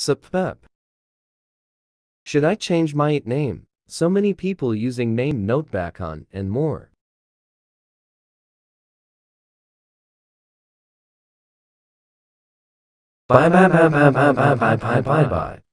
Superb. Should I change my name? So many people using name noteback on and more. Bye bye bye bye bye bye bye bye bye bye.